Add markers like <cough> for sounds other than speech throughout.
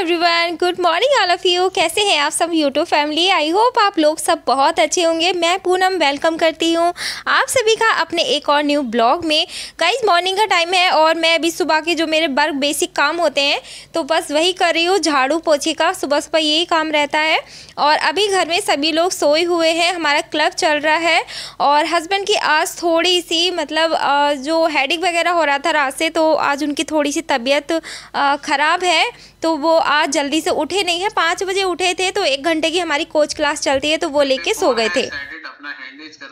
everyone good morning all of you कैसे हैं आप सब यूट्यूब फैमिली आई होप आप लोग सब बहुत अच्छे होंगे मैं पूनम वेलकम करती हूँ आप सभी का अपने एक और न्यू ब्लॉग में गाइज मॉर्निंग का टाइम है और मैं अभी सुबह के जो मेरे वर्क बेसिक काम होते हैं तो बस वही कर रही हूँ झाड़ू पोछे का सुबह सुबह यही काम रहता है और अभी घर में सभी लोग सोए हुए हैं हमारा क्लब चल रहा है और हस्बैंड की आज थोड़ी सी मतलब जो हेडिक वगैरह हो रहा था रात से तो आज उनकी थोड़ी सी तबीयत ख़राब है तो वो आज जल्दी से उठे नहीं है पाँच बजे उठे थे तो एक घंटे की हमारी कोच क्लास चलती है तो वो लेके सो गए थे तो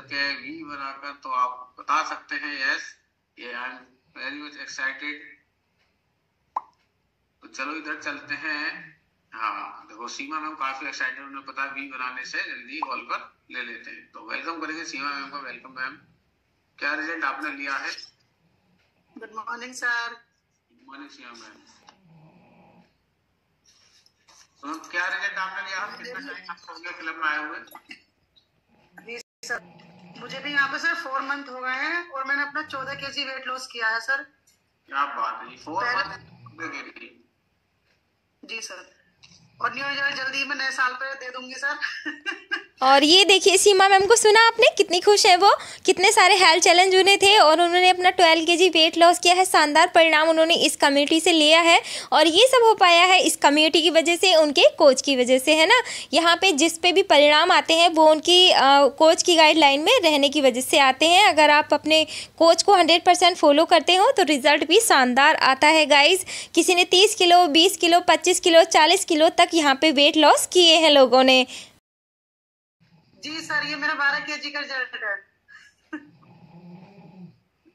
तो चलो इधर चलते हैं हाँ देखो सीमा मैम काफी एक्साइटेड उन्हें पता वी बनाने से जल्दी कॉल पर ले लेते हैं तो वेलकम करेंगे सीमा मैम का वेलकम मैम क्या रिजल्ट आपने लिया है good morning sir good morning Seema ma'am तो क्या रिजल्ट आपने लिया कितना क्लब में आए हुए सर मुझे भी यहाँ पे सर फोर मंथ हो गए हैं और मैंने अपना चौदह के जी वेट लॉस किया है सर क्या बात है फोर मंथ जी सर और न्यू ईयर जल्दी मैं नए साल पे दे दूंगी सर <laughs> और ये देखिए सीमा मैम को सुना आपने कितनी खुश हैं वो कितने सारे हेल्थ चैलेंज उन्हें थे और उन्होंने अपना ट्वेल्व के जी वेट लॉस किया है शानदार परिणाम उन्होंने इस कम्युनिटी से लिया है और ये सब हो पाया है इस कम्युनिटी की वजह से उनके कोच की वजह से है ना यहाँ पे जिस पे भी परिणाम आते हैं वो उनकी आ, कोच की गाइडलाइन में रहने की वजह से आते हैं अगर आप अपने कोच को हंड्रेड फॉलो करते हो तो रिज़ल्ट भी शानदार आता है गाइज किसी ने तीस किलो बीस किलो पच्चीस किलो चालीस किलो तक यहाँ पर वेट लॉस किए हैं लोगों ने जी सर ये मेरा बारह के जी का रिजल्ट है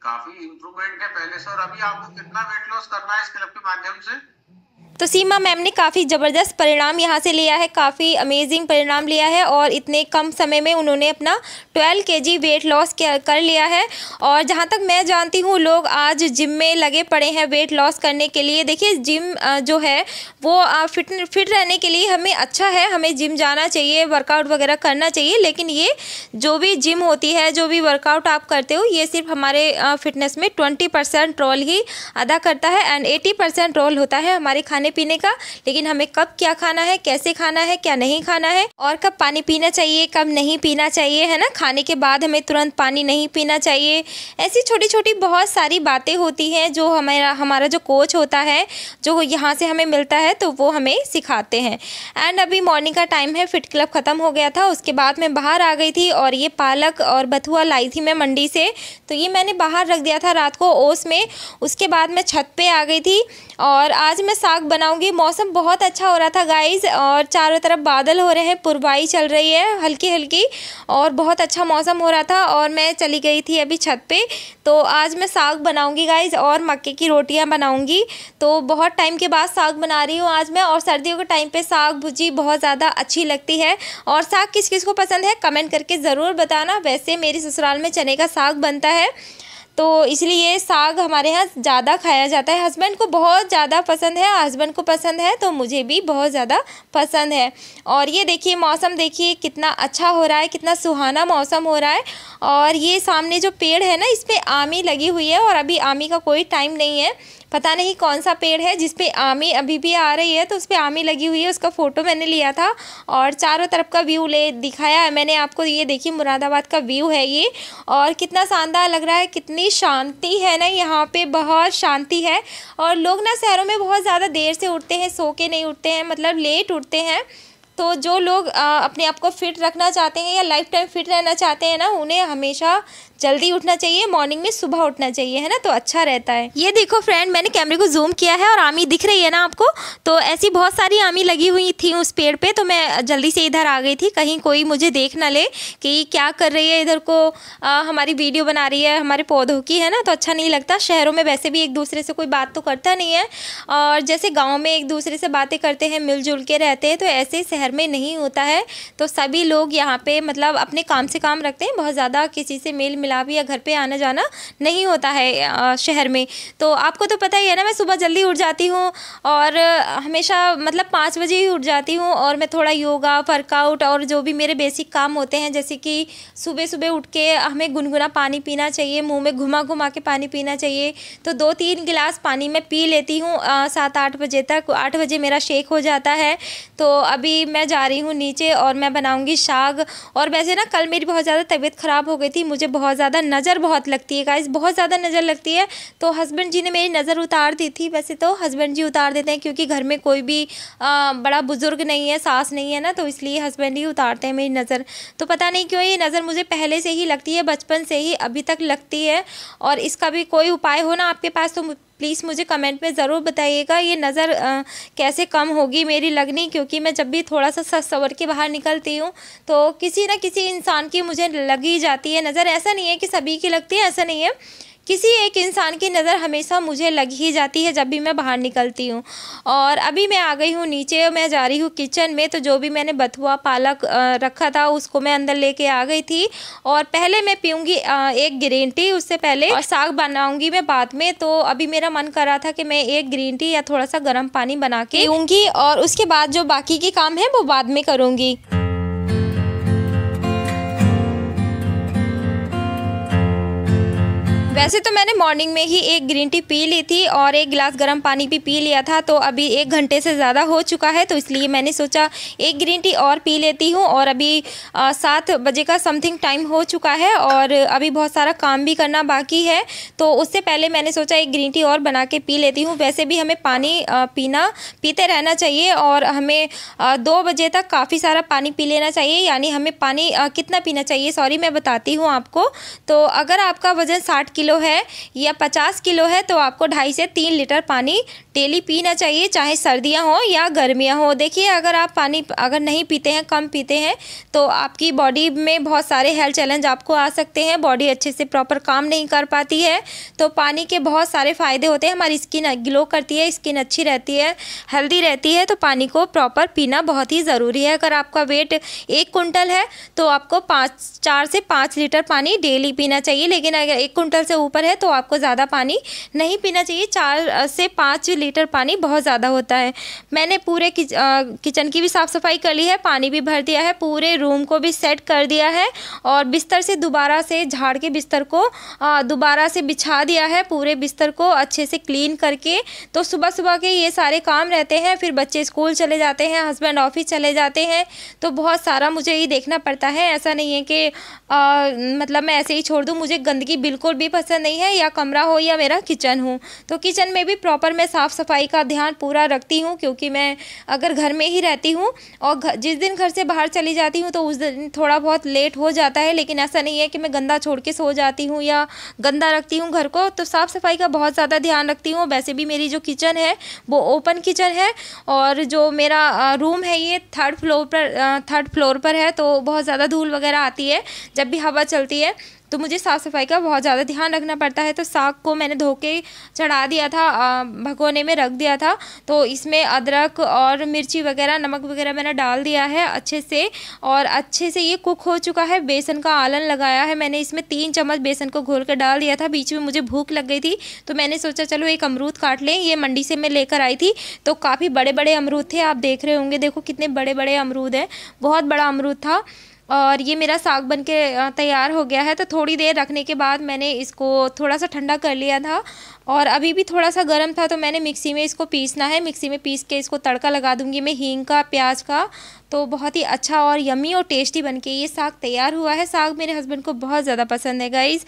काफी इम्प्रूवमेंट है पहले से और अभी आपको कितना वेट लॉस करना है इस क्लब के माध्यम से तो सीमा मैम ने काफ़ी ज़बरदस्त परिणाम यहाँ से लिया है काफ़ी अमेजिंग परिणाम लिया है और इतने कम समय में उन्होंने अपना 12 केजी वेट लॉस कर लिया है और जहाँ तक मैं जानती हूँ लोग आज जिम में लगे पड़े हैं वेट लॉस करने के लिए देखिए जिम जो है वो फिट फिट रहने के लिए हमें अच्छा है हमें जिम जाना चाहिए वर्कआउट वगैरह करना चाहिए लेकिन ये जो भी जिम होती है जो भी वर्कआउट आप करते हो ये सिर्फ हमारे फिटनेस में ट्वेंटी रोल ही अदा करता है एंड एटी रोल होता है हमारे खाने पीने का लेकिन हमें कब क्या खाना है कैसे खाना है क्या नहीं खाना है और कब पानी पीना चाहिए कब नहीं पीना चाहिए है ना खाने के बाद हमें तुरंत पानी नहीं पीना चाहिए ऐसी छोटी छोटी बहुत सारी बातें होती हैं जो हमारा हमारा जो कोच होता है जो यहाँ से हमें मिलता है तो वो हमें सिखाते हैं एंड अभी मॉर्निंग का टाइम है फिट क्लब ख़त्म हो गया था उसके बाद मैं बाहर आ गई थी और ये पालक और बथुआ लाई थी मैं मंडी से तो ये मैंने बाहर रख दिया था रात को ओस में उसके बाद मैं छत पे आ गई थी और आज मैं साग बनाऊंगी मौसम बहुत अच्छा हो रहा था गाइज़ और चारों तरफ बादल हो रहे हैं पुरवाई चल रही है हल्की हल्की और बहुत अच्छा मौसम हो रहा था और मैं चली गई थी अभी छत पे तो आज मैं साग बनाऊंगी गाइज़ और मक्के की रोटियां बनाऊंगी तो बहुत टाइम के बाद साग बना रही हूँ आज मैं और सर्दियों के टाइम पर साग भुजी बहुत ज़्यादा अच्छी लगती है और साग किस किस को पसंद है कमेंट करके ज़रूर बताना वैसे मेरी ससुराल में चने का साग बनता है तो इसलिए साग हमारे यहाँ ज़्यादा खाया जाता है हस्बैंड को बहुत ज़्यादा पसंद है हस्बैंड को पसंद है तो मुझे भी बहुत ज़्यादा पसंद है और ये देखिए मौसम देखिए कितना अच्छा हो रहा है कितना सुहाना मौसम हो रहा है और ये सामने जो पेड़ है ना इस पर आमी लगी हुई है और अभी आमी का कोई टाइम नहीं है पता नहीं कौन सा पेड़ है जिसपे आमी अभी भी आ रही है तो उस पर आमी लगी हुई है उसका फ़ोटो मैंने लिया था और चारों तरफ का व्यू ले दिखाया है मैंने आपको ये देखी मुरादाबाद का व्यू है ये और कितना शानदार लग रहा है कितनी शांति है ना यहाँ पर बहुत शांति है और लोग ना शहरों में बहुत ज़्यादा देर से उठते हैं सो के नहीं उठते हैं मतलब लेट उठते हैं तो जो लोग अपने आप को फिट रखना चाहते हैं या लाइफ टाइम फिट रहना चाहते हैं ना उन्हें हमेशा जल्दी उठना चाहिए मॉर्निंग में सुबह उठना चाहिए है ना तो अच्छा रहता है ये देखो फ्रेंड मैंने कैमरे को जूम किया है और आमी दिख रही है ना आपको तो ऐसी बहुत सारी आमी लगी हुई थी उस पेड़ पे तो मैं जल्दी से इधर आ गई थी कहीं कोई मुझे देख ना ले कि क्या कर रही है इधर को आ, हमारी वीडियो बना रही है हमारे पौधों की है ना तो अच्छा नहीं लगता शहरों में वैसे भी एक दूसरे से कोई बात तो करता नहीं है और जैसे गाँव में एक दूसरे से बातें करते हैं मिलजुल के रहते हैं तो ऐसे शहर शहर में नहीं होता है तो सभी लोग यहाँ पे मतलब अपने काम से काम रखते हैं बहुत ज़्यादा किसी से मेल मिलाप या घर पे आना जाना नहीं होता है शहर में तो आपको तो पता ही है ना मैं सुबह जल्दी उठ जाती हूँ और हमेशा मतलब पाँच बजे ही उठ जाती हूँ और मैं थोड़ा योगा वर्कआउट और जो भी मेरे बेसिक काम होते हैं जैसे कि सुबह सुबह उठ के हमें गुनगुना पानी पीना चाहिए मुँह में घुमा घुमा के पानी पीना चाहिए तो दो तीन गिलास पानी मैं पी लेती हूँ सात आठ बजे तक आठ बजे मेरा शेक हो जाता है तो अभी मैं जा रही हूँ नीचे और मैं बनाऊँगी शाग और वैसे ना कल मेरी बहुत ज़्यादा तबीयत ख़राब हो गई थी मुझे बहुत ज़्यादा नज़र बहुत लगती है गाइज बहुत ज़्यादा नज़र लगती है तो हस्बैंड जी ने मेरी नज़र उतार दी थी वैसे तो हस्बैंड जी उतार देते हैं क्योंकि घर में कोई भी आ, बड़ा बुज़ुर्ग नहीं है सास नहीं है ना तो इसलिए हस्बैंड ही उतारते हैं मेरी नज़र तो पता नहीं क्यों ये नज़र मुझे पहले से ही लगती है बचपन से ही अभी तक लगती है और इसका भी कोई उपाय हो ना आपके पास तो प्लीज़ मुझे कमेंट में ज़रूर बताइएगा ये नज़र कैसे कम होगी मेरी लगनी क्योंकि मैं जब भी थोड़ा सा सवर के बाहर निकलती हूँ तो किसी ना किसी इंसान की मुझे लगी जाती है नज़र ऐसा नहीं है कि सभी की लगती है ऐसा नहीं है किसी एक इंसान की नज़र हमेशा मुझे लग ही जाती है जब भी मैं बाहर निकलती हूँ और अभी मैं आ गई हूँ नीचे मैं जा रही हूँ किचन में तो जो भी मैंने बथुआ पालक रखा था उसको मैं अंदर लेके आ गई थी और पहले मैं पीऊँगी एक ग्रीन टी उससे पहले और साग बनाऊँगी मैं बाद में तो अभी मेरा मन कर रहा था कि मैं एक ग्रीन टी या थोड़ा सा गर्म पानी बना के पीऊँगी और उसके बाद जो बाकी के काम है वो बाद में करूँगी वैसे तो मैंने मॉर्निंग में ही एक ग्रीन टी पी ली थी और एक गिलास गर्म पानी भी पी लिया था तो अभी एक घंटे से ज़्यादा हो चुका है तो इसलिए मैंने सोचा एक ग्रीन टी और पी लेती हूँ और अभी सात बजे का समथिंग टाइम हो चुका है और अभी बहुत सारा काम भी करना बाकी है तो उससे पहले मैंने सोचा एक ग्रीन टी और बना के पी लेती हूँ वैसे भी हमें पानी पीना पीते रहना चाहिए और हमें दो बजे तक काफ़ी सारा पानी पी लेना चाहिए यानी हमें पानी कितना पीना चाहिए सॉरी मैं बताती हूँ आपको तो अगर आपका वज़न साठ किलो किलो है या पचास किलो है तो आपको ढाई से तीन लीटर पानी डेली पीना चाहिए चाहे सर्दियाँ हों या गर्मियाँ हों देखिए अगर आप पानी अगर नहीं पीते हैं कम पीते हैं तो आपकी बॉडी में बहुत सारे हेल्थ चैलेंज आपको आ सकते हैं बॉडी अच्छे से प्रॉपर काम नहीं कर पाती है तो पानी के बहुत सारे फ़ायदे होते हैं हमारी स्किन ग्लो करती है स्किन अच्छी रहती है हेल्दी रहती है तो पानी को प्रॉपर पीना बहुत ही ज़रूरी है अगर आपका वेट एक कुंटल है तो आपको पाँच चार से पाँच लीटर पानी डेली पीना चाहिए लेकिन अगर एक कुंटल से से ऊपर है तो आपको ज़्यादा पानी नहीं पीना चाहिए चार से पाँच लीटर पानी बहुत ज़्यादा होता है मैंने पूरे किच, आ, किचन की भी साफ़ सफाई कर ली है पानी भी भर दिया है पूरे रूम को भी सेट कर दिया है और बिस्तर से दोबारा से झाड़ के बिस्तर को दोबारा से बिछा दिया है पूरे बिस्तर को अच्छे से क्लीन करके तो सुबह सुबह के ये सारे काम रहते हैं फिर बच्चे स्कूल चले जाते हैं हस्बैंड ऑफिस चले जाते हैं तो बहुत सारा मुझे ये देखना पड़ता है ऐसा नहीं है कि आ, मतलब मैं ऐसे ही छोड़ दूँ मुझे गंदगी बिल्कुल भी पसंद पसंद नहीं है या कमरा हो या मेरा किचन हो तो किचन में भी प्रॉपर मैं साफ़ सफाई का ध्यान पूरा रखती हूँ क्योंकि मैं अगर घर में ही रहती हूँ और जिस दिन घर से बाहर चली जाती हूँ तो उस दिन थोड़ा बहुत लेट हो जाता है लेकिन ऐसा नहीं है कि मैं गंदा छोड़ के सो जाती हूँ या गंदा रखती हूँ घर को तो साफ़ सफाई का बहुत ज़्यादा ध्यान रखती हूँ वैसे भी मेरी जो किचन है वो ओपन किचन है और जो मेरा रूम है ये थर्ड फ्लोर पर थर्ड फ्लोर पर है तो बहुत ज़्यादा धूल वगैरह आती है जब भी हवा चलती है तो मुझे साफ़ सफाई का बहुत ज़्यादा ध्यान रखना पड़ता है तो साग को मैंने धो के चढ़ा दिया था भगोने में रख दिया था तो इसमें अदरक और मिर्ची वगैरह नमक वगैरह मैंने डाल दिया है अच्छे से और अच्छे से ये कुक हो चुका है बेसन का आलन लगाया है मैंने इसमें तीन चम्मच बेसन को घोल कर डाल दिया था बीच में मुझे भूख लग गई थी तो मैंने सोचा चलो एक अमरूद काट लें ये मंडी से मैं लेकर आई थी तो काफ़ी बड़े बड़े अमरूद थे आप देख रहे होंगे देखो कितने बड़े बड़े अमरूद हैं बहुत बड़ा अमरूद था और ये मेरा साग बन के तैयार हो गया है तो थोड़ी देर रखने के बाद मैंने इसको थोड़ा सा ठंडा कर लिया था और अभी भी थोड़ा सा गर्म था तो मैंने मिक्सी में इसको पीसना है मिक्सी में पीस के इसको तड़का लगा दूँगी मैं हींग का प्याज का तो बहुत ही अच्छा और यमी और टेस्टी बन के ये साग तैयार हुआ है साग मेरे हस्बैंड को बहुत ज़्यादा पसंद है गाइज़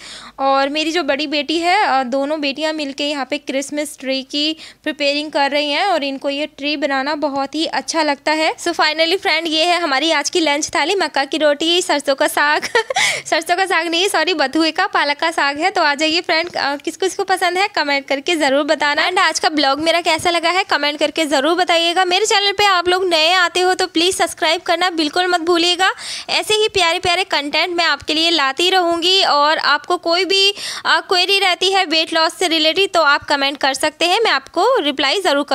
और मेरी जो बड़ी बेटी है दोनों बेटियाँ मिल के यहाँ पर क्रिसमस ट्री की प्रिपेयरिंग कर रही हैं और इनको ये ट्री बनाना बहुत ही अच्छा लगता है सो फाइनली फ्रेंड ये है हमारी आज की लंच थाली मक्का की रोटी सरसों का साग <laughs> सरसों का साग नहीं सॉरी बथुए का पालक का साग है तो आ जाइए फ्रेंड किस किस को पसंद है कमेंट करके ज़रूर बताना एंड आज का ब्लॉग मेरा कैसा लगा है कमेंट करके ज़रूर बताइएगा मेरे चैनल पर आप लोग नए आते हो तो प्लीज़ सब्सक्राइब सब्सक्राइब करना बिल्कुल मत भूलिएगा ऐसे ही प्यारे प्यारे कंटेंट मैं आपके लिए लाती रहूँगी और आपको कोई भी क्वेरी रहती है वेट लॉस से रिलेटेड तो आप कमेंट कर सकते हैं मैं आपको रिप्लाई ज़रूर